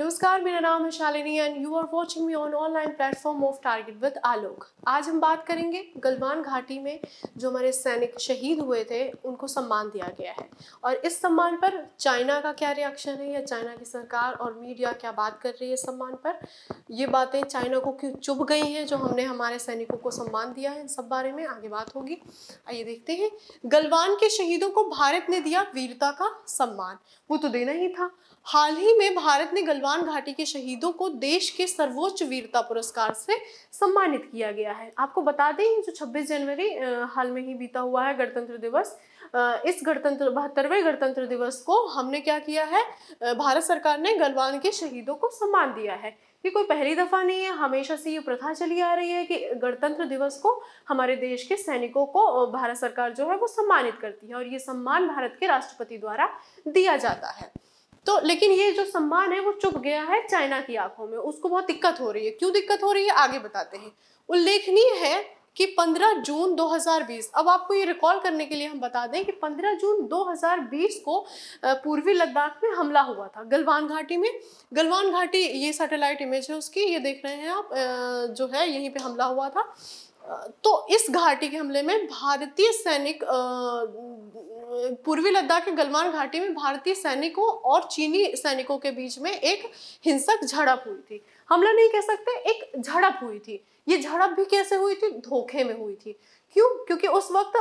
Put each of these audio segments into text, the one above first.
नमस्कार मेरा नाम है Shalini and you are watching me on online platform of Target with Alok आज हम बात करेंगे गलवान घाटी में जो हमारे सैनिक शहीद हुए थे उनको सम्मान दिया गया है और इस सम्मान पर चाइना का क्या रिएक्शन है या चाइना की सरकार और मीडिया क्या बात कर रही है सम्मान पर ये बातें चाइना को क्यों चुभ गई हैं जो हमने हमारे सैनिकों को सम्मान दिया है इन सब बारे में आगे बात होगी आइए देखते हैं गलवान के शहीदों को भारत ने दिया वीरता का सम्मान वो तो देना ही था हाल ही में भारत ने गलवान घाटी के शहीदों को देश के सर्वोच्च वीरता पुरस्कार से सम्मानित किया गया है आपको बता दें जो 26 जनवरी हाल में ही बीता हुआ है गणतंत्र दिवस इस गणतंत्र बहत्तरवें गणतंत्र दिवस को हमने क्या किया है भारत सरकार ने गलवान के शहीदों को सम्मान दिया है ये कोई पहली दफ़ा नहीं है हमेशा से ये प्रथा चली आ रही है कि गणतंत्र दिवस को हमारे देश के सैनिकों को भारत सरकार जो है वो सम्मानित करती है और ये सम्मान भारत के राष्ट्रपति द्वारा दिया जाता है तो लेकिन ये जो सम्मान है वो चुप गया है चाइना की आंखों में उसको बहुत दिक्कत हो रही है क्यों दिक्कत हो रही है आगे बताते हैं उल्लेखनीय है कि 15 जून 2020 अब आपको ये रिकॉल करने के लिए हम बता दें कि 15 जून 2020 को पूर्वी लद्दाख में हमला हुआ था गलवान घाटी में गलवान घाटी ये सैटेलाइट इमेज है उसकी ये देख रहे हैं आप जो है यहीं पे हमला हुआ था तो इस घाटी के हमले में भारतीय सैनिक पूर्वी लद्दाख के गलवान घाटी में भारतीय सैनिकों और चीनी सैनिकों के बीच में एक हिंसक झड़प हुई थी हमला नहीं कह सकते एक झड़प हुई थी ये झड़प भी कैसे हुई थी धोखे में हुई थी क्यों क्योंकि उस वक्त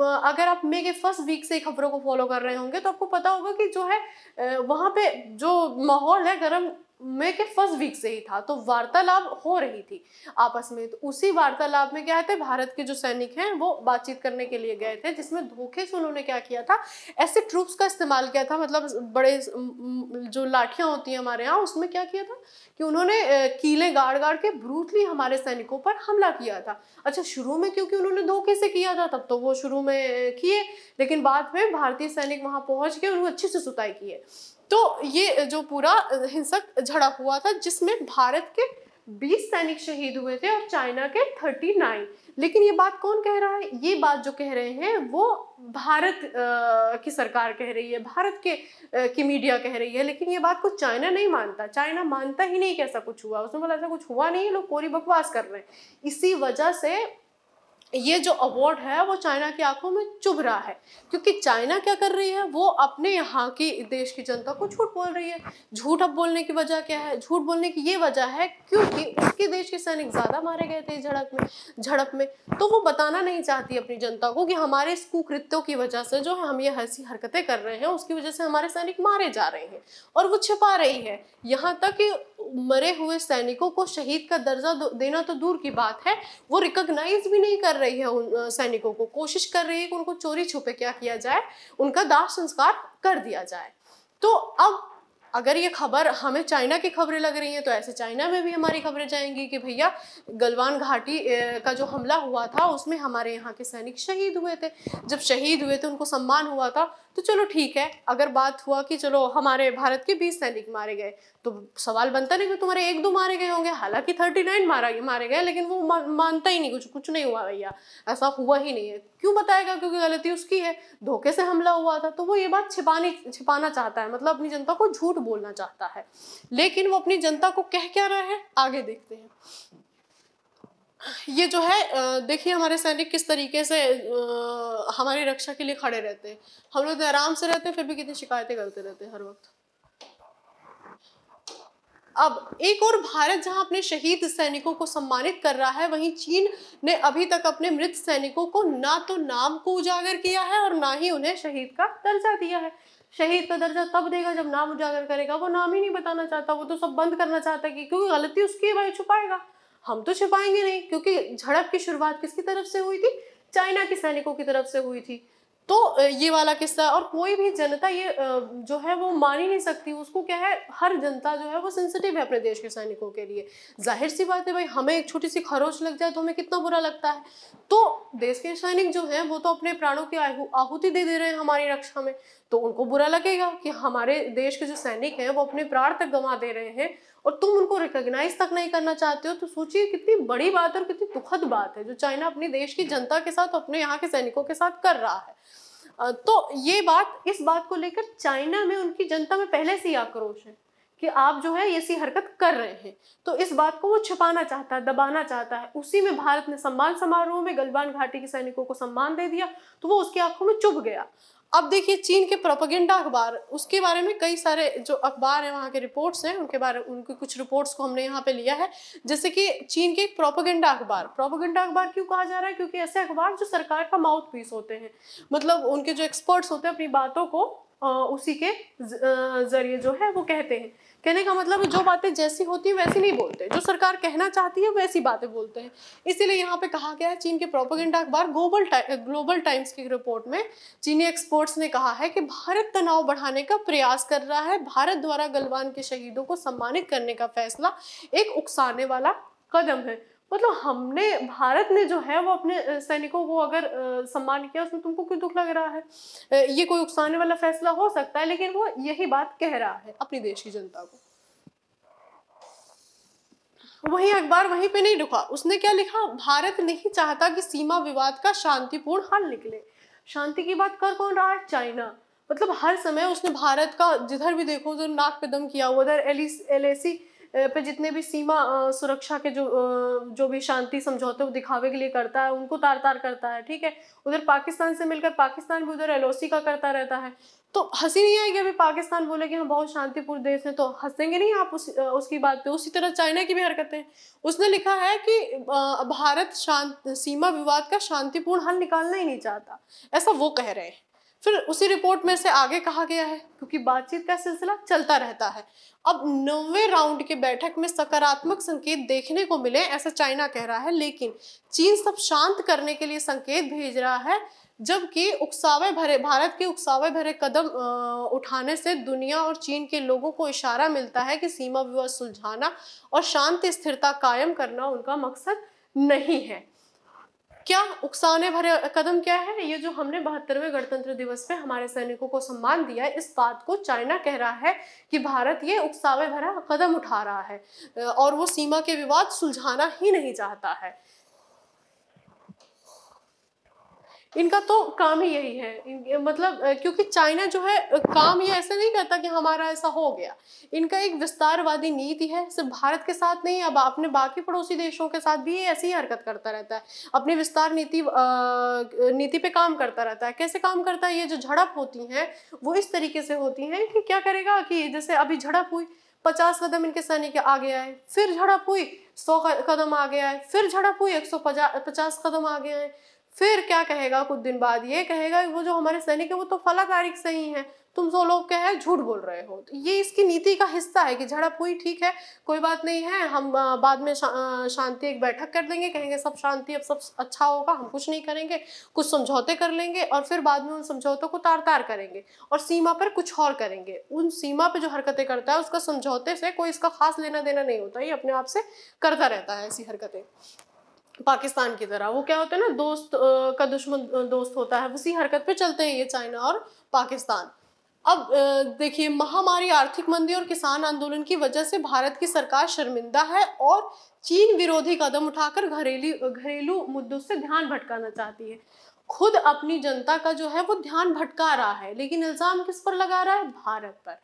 अगर आप मे के फर्स्ट वीक से खबरों को फॉलो कर रहे होंगे तो आपको पता होगा कि जो है वहां पे जो माहौल है गर्म में के फर्स्ट वीक से ही था तो वार्तालाप हो रही थी आपस में तो उसी वार्तालाप में क्या थे भारत के जो सैनिक हैं वो बातचीत करने के लिए गए थे जिसमें धोखे से उन्होंने क्या किया था ऐसे ट्रूप्स का इस्तेमाल किया था मतलब बड़े जो लाठियां होती हैं हमारे यहाँ उसमें क्या किया था कि उन्होंने कीले गाड़ गाड़ के ब्रूटली हमारे सैनिकों पर हमला किया था अच्छा शुरू में क्योंकि उन्होंने धोखे से किया था तब तो वो शुरू में किए लेकिन बाद में भारतीय सैनिक वहाँ पहुँच के उन्होंने अच्छे से सुताई की है तो ये जो पूरा हिंसक झड़प हुआ था जिसमें भारत के 20 सैनिक शहीद हुए थे और चाइना के 39 लेकिन ये बात कौन कह रहा है ये बात जो कह रहे हैं वो भारत की सरकार कह रही है भारत के की मीडिया कह रही है लेकिन ये बात को चाइना नहीं मानता चाइना मानता ही नहीं कि ऐसा कुछ हुआ उसने बोला ऐसा कुछ हुआ नहीं है लोग कोरी बकवास कर रहे हैं इसी वजह से ये जो अवार्ड है वो चाइना की आंखों में चुभ रहा है क्योंकि चाइना क्या कर रही है वो अपने यहाँ की देश की जनता को झूठ बोल रही है झूठ अब बोलने की वजह क्या है झूठ बोलने की ये वजह है क्योंकि उसके देश के सैनिक ज़्यादा मारे गए थे झड़प में झड़प में तो वो बताना नहीं चाहती अपनी जनता को कि हमारे इस कुकृत्यों की वजह से जो हम ये हंसी हरकतें कर रहे हैं उसकी वजह से हमारे सैनिक मारे जा रहे हैं और वो छिपा रही है यहाँ तक कि मरे हुए सैनिकों को शहीद का दर्जा देना तो दूर की बात है वो रिकॉग्नाइज भी नहीं कर रही है उन सैनिकों को कोशिश कर रही है कि उनको चोरी छुपे क्या किया जाए उनका दाह संस्कार कर दिया जाए तो अब अगर ये खबर हमें चाइना की खबरें लग रही हैं तो ऐसे चाइना में भी हमारी खबरें जाएंगी कि भैया गलवान घाटी का जो हमला हुआ था उसमें हमारे यहाँ के सैनिक शहीद हुए थे जब शहीद हुए थे उनको सम्मान हुआ था तो चलो ठीक है अगर बात हुआ कि चलो हमारे भारत के बीस सैनिक मारे गए तो सवाल बनता नहीं कि तुम्हारे एक दो मारे गए होंगे हालांकि थर्टी नाइन मारा मारे गए लेकिन वो मानता ही नहीं कुछ कुछ नहीं हुआ भैया ऐसा हुआ ही नहीं है क्यों बताएगा क्योंकि गलती उसकी है धोखे से हमला हुआ था तो वो ये बात छिपानी छिपाना चाहता है मतलब अपनी जनता को झूठ बोलना चाहता है लेकिन वो अपनी जनता को कह क्या रहा है आगे देखते हैं ये जो है देखिए हमारे सैनिक किस तरीके से हमारी रक्षा के लिए खड़े रहते हैं हम लोग तो आराम से रहते हैं फिर भी कितनी शिकायतें करते रहते हैं हर वक्त अब एक और भारत जहां अपने शहीद सैनिकों को सम्मानित कर रहा है वहीं चीन ने अभी तक अपने मृत सैनिकों को ना तो नाम को उजागर किया है और ना ही उन्हें शहीद का दर्जा दिया है शहीद का दर्जा तब देगा जब नाम उजागर करेगा वो नाम ही नहीं बताना चाहता वो तो सब बंद करना चाहता है कि क्योंकि गलती उसकी है भाई छुपाएगा हम तो छिपाएंगे नहीं क्योंकि झड़प की शुरुआत किसकी तरफ से हुई थी चाइना के सैनिकों की तरफ से हुई थी तो ये वाला किस्सा और कोई भी जनता ये जो है वो मान ही नहीं सकती उसको क्या है हर जनता जो है वो सेंसिटिव है अपने देश के सैनिकों के लिए जाहिर सी बात है भाई हमें एक छोटी सी खरोच लग जाए तो हमें कितना बुरा लगता है तो देश के सैनिक जो हैं वो तो अपने प्राणों की आहुति दे दे रहे हैं हमारी रक्षा में तो उनको बुरा लगेगा कि हमारे देश के जो सैनिक हैं वो अपने प्राण तक गंवा दे रहे हैं और तुम उनको रिकॉग्नाइज तक नहीं करना चाहते हो तो सोचिए कितनी बड़ी बात और कितनी दुखद बात है जो चाइना अपने देश की जनता के साथ अपने यहाँ के सैनिकों के साथ कर रहा है तो ये बात इस बात को लेकर चाइना में उनकी जनता में पहले से ही आक्रोश है कि आप जो है ऐसी हरकत कर रहे हैं तो इस बात को वो छुपाना चाहता है दबाना चाहता है उसी में भारत ने सम्मान समारोह में गलवान घाटी के सैनिकों को सम्मान दे दिया तो वो उसकी आंखों में चुभ गया अब देखिए चीन के प्रोपोगेंडा अखबार उसके बारे में कई सारे जो अखबार हैं वहाँ के रिपोर्ट्स हैं उनके बारे उनके कुछ रिपोर्ट्स को हमने यहाँ पे लिया है जैसे कि चीन के एक प्रोपोगेंडा अखबार प्रोपोगेंडा अखबार क्यों कहा जा रहा है क्योंकि ऐसे अखबार जो सरकार का माउथ पीस होते हैं मतलब उनके जो एक्सपर्ट्स होते हैं अपनी बातों को उसी के जरिए जो है वो कहते हैं कहने का मतलब जो बातें जैसी होती हैं वैसी नहीं बोलते जो सरकार कहना चाहती है वैसी बातें बोलते हैं इसीलिए यहाँ पे कहा गया है चीन के प्रोपोगेंडा अखबार ग्लोबल ग्लोबल टाइम्स की रिपोर्ट में चीनी एक्सपोर्ट्स ने कहा है कि भारत तनाव बढ़ाने का प्रयास कर रहा है भारत द्वारा गलवान के शहीदों को सम्मानित करने का फैसला एक उकसाने वाला कदम है मतलब हमने भारत ने जो है वो अपने सैनिकों को अगर सम्मान किया उसमें तुमको क्यों दुख लग रहा है ये कोई उकसाने वाला फैसला हो सकता है लेकिन वो यही बात कह रहा है अपनी देश की जनता को वही अखबार वहीं पे नहीं रुका उसने क्या लिखा भारत नहीं चाहता कि सीमा विवाद का शांतिपूर्ण हल निकले शांति की बात कर कौन रहा है चाइना मतलब हर समय उसने भारत का जिधर भी देखो जो नाक पे दम किया उधर एलिस एलएसी पे जितने भी सीमा सुरक्षा के जो जो भी शांति समझौते वो दिखावे के लिए करता है उनको तार तार करता है ठीक है उधर पाकिस्तान से मिलकर पाकिस्तान भी उधर एल का करता रहता है तो हंसी नहीं आएगी अभी पाकिस्तान बोले कि हम बहुत शांतिपूर्ण देश हैं तो हंसेंगे नहीं आप उस उसकी बात पे उसी तरह चाइना की भी हरकतें उसने लिखा है कि भारत शांत सीमा विवाद का शांतिपूर्ण हल निकालना ही नहीं चाहता ऐसा वो कह रहे हैं फिर उसी रिपोर्ट में से आगे कहा गया है क्योंकि बातचीत का सिलसिला चलता रहता है अब नौवे राउंड की बैठक में सकारात्मक संकेत देखने को मिले ऐसा चाइना कह रहा है लेकिन चीन सब शांत करने के लिए संकेत भेज रहा है जबकि उकसावे भरे भारत के उकसावे भरे कदम उठाने से दुनिया और चीन के लोगों को इशारा मिलता है कि सीमा विवाद सुलझाना और शांति स्थिरता कायम करना उनका मकसद नहीं है क्या उकसाने भरे कदम क्या है ये जो हमने बहत्तरवें गणतंत्र दिवस पे हमारे सैनिकों को सम्मान दिया है इस बात को चाइना कह रहा है कि भारत ये उकसावे भरा कदम उठा रहा है और वो सीमा के विवाद सुलझाना ही नहीं चाहता है इनका तो काम ही यही है मतलब क्योंकि चाइना जो है काम ये ऐसे नहीं करता कि हमारा ऐसा हो गया इनका एक विस्तारवादी नीति है सिर्फ भारत के साथ नहीं अब अपने बाकी पड़ोसी देशों के साथ भी ये ऐसी ही हरकत करता रहता है अपनी विस्तार नीति नीति पे काम करता रहता है कैसे काम करता है ये जो झड़प होती हैं वो इस तरीके से होती हैं कि क्या करेगा कि जैसे अभी झड़प हुई पचास कदम इनके सैनिक आगे आए फिर झड़प हुई सौ कदम आगे आए फिर झड़प हुई एक सौ पचास कदम आगे आए फिर क्या कहेगा कुछ दिन बाद ये कहेगा वो जो हमारे सैनिक है वो तो फला तारीख से ही है तुम सो लोग क्या है झूठ बोल रहे हो तो ये इसकी नीति का हिस्सा है कि झड़प हुई ठीक है कोई बात नहीं है हम बाद में शा, शांति एक बैठक कर देंगे कहेंगे सब शांति अब सब अच्छा होगा हम कुछ नहीं करेंगे कुछ समझौते कर लेंगे और फिर बाद में उन समझौतों को तार तार करेंगे और सीमा पर कुछ और करेंगे उन सीमा पर जो हरकतें करता है उसका समझौते से कोई इसका खास लेना देना नहीं होता ये अपने आप से करता रहता है ऐसी हरकतें पाकिस्तान की तरह वो क्या होता है ना दोस्त का दुश्मन दोस्त होता है उसी हरकत पे चलते हैं ये चाइना और पाकिस्तान अब देखिए महामारी आर्थिक मंदी और किसान आंदोलन की वजह से भारत की सरकार शर्मिंदा है और चीन विरोधी कदम उठाकर घरेलू घरेलू मुद्दों से ध्यान भटकाना चाहती है खुद अपनी जनता का जो है वो ध्यान भटका रहा है लेकिन इल्ज़ाम किस पर लगा रहा है भारत पर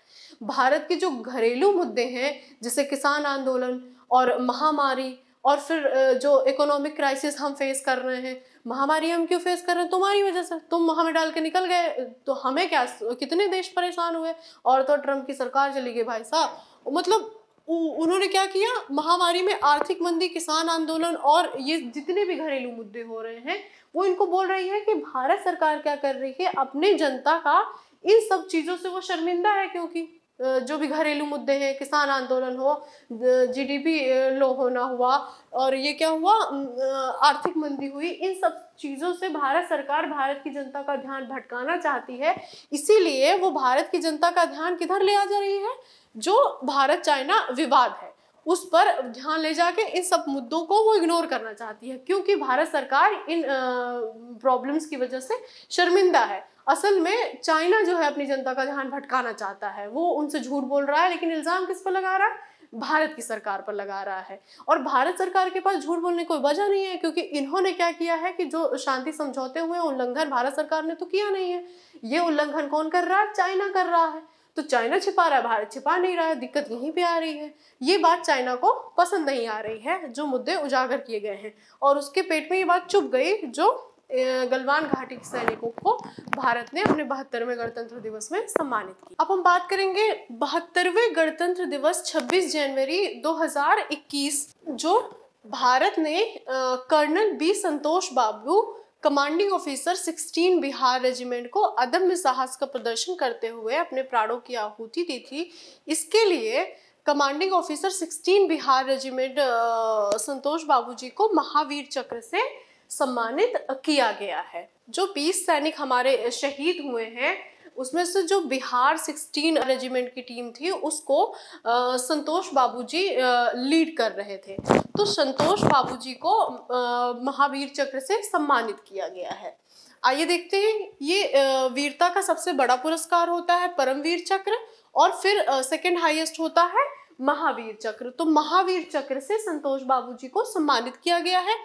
भारत के जो घरेलू मुद्दे हैं जैसे किसान आंदोलन और महामारी और फिर जो इकोनॉमिक क्राइसिस हम फेस कर रहे हैं महामारी हम क्यों फेस कर रहे हैं तुम्हारी वजह से तुम हमें डाल के निकल गए तो हमें क्या कितने देश परेशान हुए और तो ट्रम्प की सरकार चली गई भाई साहब मतलब उन्होंने क्या किया महामारी में आर्थिक मंदी किसान आंदोलन और ये जितने भी घरेलू मुद्दे हो रहे हैं वो इनको बोल रही है कि भारत सरकार क्या कर रही है अपने जनता का इन सब चीज़ों से वो शर्मिंदा है क्योंकि जो भी घरेलू मुद्दे हैं किसान आंदोलन हो जीडीपी लो होना हुआ और ये क्या हुआ आर्थिक मंदी हुई इन सब चीज़ों से भारत सरकार भारत की जनता का ध्यान भटकाना चाहती है इसीलिए वो भारत की जनता का ध्यान किधर ले आ जा रही है जो भारत चाइना विवाद है उस पर ध्यान ले जाके इन सब मुद्दों को वो इग्नोर करना चाहती है क्योंकि भारत सरकार इन प्रॉब्लम्स की वजह से शर्मिंदा है असल में चाइना जो है अपनी जनता का ध्यान भटकाना चाहता है वो उनसे झूठ बोल रहा है लेकिन इल्ज़ाम किस पर लगा रहा है भारत की सरकार पर लगा रहा है और भारत सरकार के पास झूठ बोलने कोई वजह नहीं है क्योंकि इन्होंने क्या किया है कि जो शांति समझौते हुए उल्लंघन भारत सरकार ने तो किया नहीं है ये उल्लंघन कौन कर रहा है चाइना कर रहा है तो चाइना छिपा रहा है भारत छिपा नहीं रहा है दिक्कत यहीं पे आ रही है ये बात चाइना को पसंद नहीं आ रही है जो मुद्दे उजागर किए गए हैं और उसके पेट में ये बात चुप गई जो गलवान घाटी के सैनिकों को भारत ने अपने बहत्तरवें गणतंत्र दिवस में सम्मानित किया अब हम बात करेंगे बहत्तरवें गणतंत्र दिवस 26 जनवरी 2021 जो भारत ने colonel B Santosh Babu commanding officer 16 Bihar regiment को अदम्य साहस का प्रदर्शन करते हुए अपने प्राणों की आहूति दी थी इसके लिए commanding officer 16 Bihar regiment Santosh Babuji को महावीर चक्र से सम्मानित किया गया है जो 20 सैनिक हमारे शहीद हुए हैं उसमें से जो बिहार 16 रेजिमेंट की टीम थी उसको आ, संतोष बाबूजी लीड कर रहे थे तो संतोष बाबूजी को महावीर चक्र से सम्मानित किया गया है आइए देखते हैं ये वीरता का सबसे बड़ा पुरस्कार होता है परमवीर चक्र और फिर सेकेंड हाईएस्ट होता है महावीर चक्र तो महावीर चक्र से संतोष बाबूजी को सम्मानित किया गया है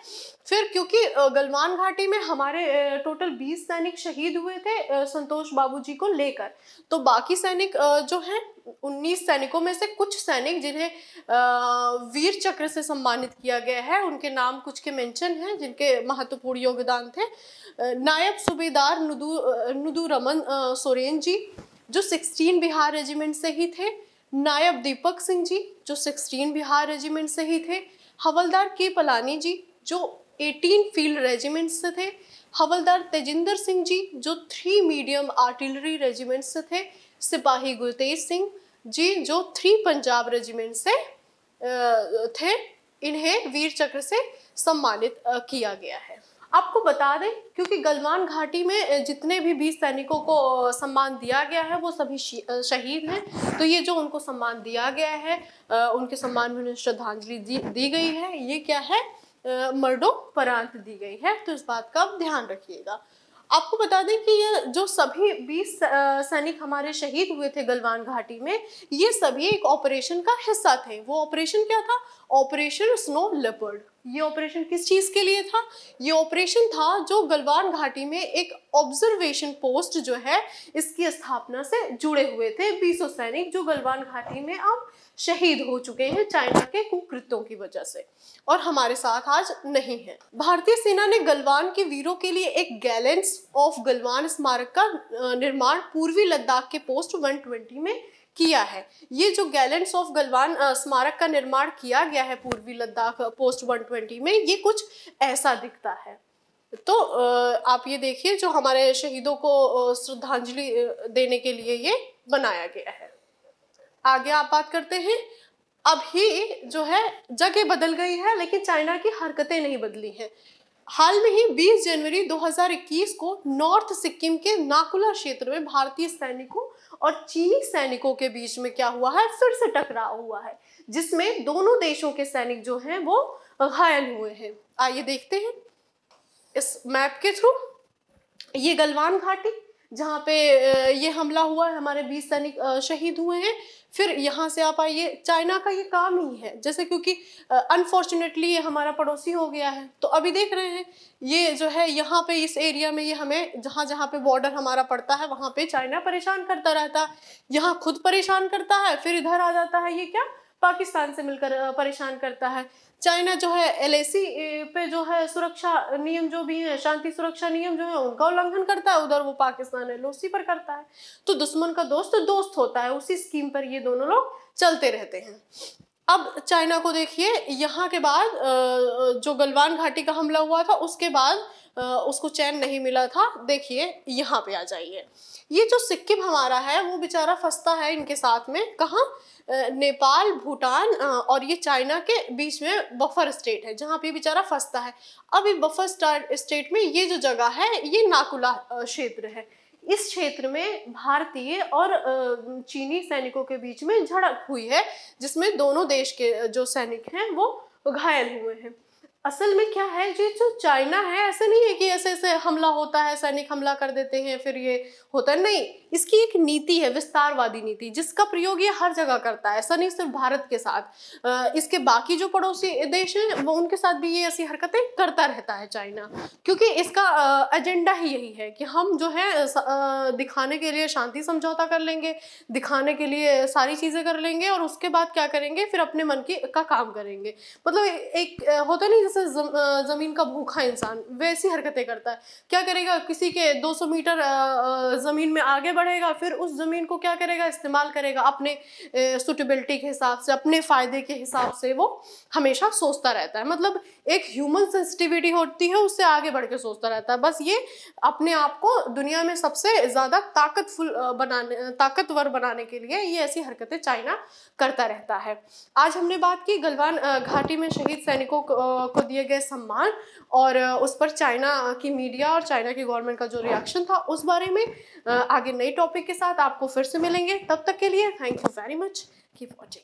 फिर क्योंकि गलवान घाटी में हमारे टोटल 20 सैनिक शहीद हुए थे संतोष बाबूजी को लेकर तो बाकी सैनिक जो हैं 19 सैनिकों में से कुछ सैनिक जिन्हें वीर चक्र से सम्मानित किया गया है उनके नाम कुछ के मेंशन हैं जिनके महत्वपूर्ण योगदान थे नायब सूबेदार नुदू नुदू रमन सोरेन जी जो 16 बिहार रेजिमेंट से ही थे नायब दीपक सिंह जी जो 16 बिहार रेजिमेंट से ही थे हवलदार के पलानी जी जो 18 फील्ड रेजिमेंट से थे हवलदार तेजिंदर सिंह जी जो थ्री मीडियम आर्टिलरी रेजिमेंट से थे सिपाही गुरतेज सिंह जी जो थ्री पंजाब रेजिमेंट से थे इन्हें वीर चक्र से सम्मानित किया गया है आपको बता दें क्योंकि गलवान घाटी में जितने भी बीस सैनिकों को सम्मान दिया गया है वो सभी शहीद हैं तो ये जो उनको सम्मान दिया गया है उनके सम्मान में उन्हें श्रद्धांजलि दी, गई है ये क्या है मर्डो परांत दी गई है तो इस बात का आप ध्यान रखिएगा आपको बता दें कि ये जो सभी 20 सैनिक हमारे शहीद हुए थे गलवान घाटी में ये सभी एक ऑपरेशन का हिस्सा थे वो ऑपरेशन क्या था ऑपरेशन स्नो लेपर्ड ये ऑपरेशन किस चीज़ के लिए था ये ऑपरेशन था जो गलवान घाटी में एक ऑब्जर्वेशन पोस्ट जो है इसकी स्थापना से जुड़े हुए थे बीसों सैनिक जो गलवान घाटी में अब शहीद हो चुके हैं चाइना के कुकृत्यों की वजह से और हमारे साथ आज नहीं है भारतीय सेना ने गलवान के वीरों के लिए एक गैलेंस ऑफ गलवान स्मारक का निर्माण पूर्वी लद्दाख के पोस्ट 120 में किया है ये जो गैलेंट्स ऑफ गलवान स्मारक का निर्माण किया गया है पूर्वी लद्दाख पोस्ट 120 में ये कुछ ऐसा दिखता है तो आप ये देखिए जो हमारे शहीदों को श्रद्धांजलि देने के लिए ये बनाया गया है आगे आप बात करते हैं अभी जो है जगह बदल गई है लेकिन चाइना की हरकतें नहीं बदली हैं हाल में ही 20 जनवरी 2021 को नॉर्थ सिक्किम के नाकुला क्षेत्र में भारतीय सैनिकों और चीनी सैनिकों के बीच में क्या हुआ है फिर से टकराव हुआ है जिसमें दोनों देशों के सैनिक जो हैं वो घायल हुए हैं आइए देखते हैं इस मैप के थ्रू ये गलवान घाटी जहाँ पे ये हमला हुआ है हमारे बीस सैनिक शहीद हुए हैं फिर यहाँ से आप आइए चाइना का ये काम ही है जैसे क्योंकि अनफॉर्चुनेटली ये हमारा पड़ोसी हो गया है तो अभी देख रहे हैं ये जो है यहाँ पे इस एरिया में ये हमें जहाँ जहाँ पे बॉर्डर हमारा पड़ता है वहाँ पे चाइना परेशान करता रहता है यहाँ खुद परेशान करता है फिर इधर आ जाता है ये क्या पाकिस्तान से मिलकर परेशान करता है चाइना जो है एल पे जो है सुरक्षा नियम जो भी हैं शांति सुरक्षा नियम जो है उनका उल्लंघन करता है उधर वो पाकिस्तान एल पर करता है तो दुश्मन का दोस्त दोस्त होता है उसी स्कीम पर ये दोनों लोग चलते रहते हैं अब चाइना को देखिए यहाँ के बाद जो गलवान घाटी का हमला हुआ था उसके बाद उसको चैन नहीं मिला था देखिए यहाँ पे आ जाइए ये जो सिक्किम हमारा है वो बेचारा फंसता है इनके साथ में कहाँ नेपाल भूटान और ये चाइना के बीच में बफर स्टेट है जहाँ पे बेचारा फंसता है अब ये बफर स्टेट में ये जो जगह है ये नाकुला क्षेत्र है इस क्षेत्र में भारतीय और चीनी सैनिकों के बीच में झड़प हुई है जिसमें दोनों देश के जो सैनिक हैं वो घायल हुए हैं असल में क्या है जी जो चाइना है ऐसा नहीं है कि ऐसे ऐसे हमला होता है सैनिक हमला कर देते हैं फिर ये होता है नहीं इसकी एक नीति है विस्तारवादी नीति जिसका प्रयोग ये हर जगह करता है ऐसा नहीं सिर्फ भारत के साथ इसके बाकी जो पड़ोसी देश हैं वो उनके साथ भी ये ऐसी हरकतें करता रहता है चाइना क्योंकि इसका एजेंडा ही यही है कि हम जो है दिखाने के लिए शांति समझौता कर लेंगे दिखाने के लिए सारी चीज़ें कर लेंगे और उसके बाद क्या करेंगे फिर अपने मन की का काम करेंगे मतलब एक होता नहीं से जम, ज़मीन का भूखा इंसान वैसी हरकतें करता है क्या करेगा किसी के 200 मीटर ज़मीन में आगे बढ़ेगा फिर उस ज़मीन को क्या करेगा इस्तेमाल करेगा अपने सुटेबिलिटी के हिसाब से अपने फ़ायदे के हिसाब से वो हमेशा सोचता रहता है मतलब एक ह्यूमन सेंसिटिविटी होती है उससे आगे बढ़ के सोचता रहता है बस ये अपने आप को दुनिया में सबसे ज़्यादा ताकतफुल बनाने ताकतवर बनाने के लिए ये ऐसी हरकतें चाइना करता रहता है आज हमने बात की गलवान घाटी में शहीद सैनिकों को दिए गए सम्मान और उस पर चाइना की मीडिया और चाइना की गवर्नमेंट का जो रिएक्शन था उस बारे में आगे नए टॉपिक के साथ आपको फिर से मिलेंगे तब तक के लिए thank you very much keep watching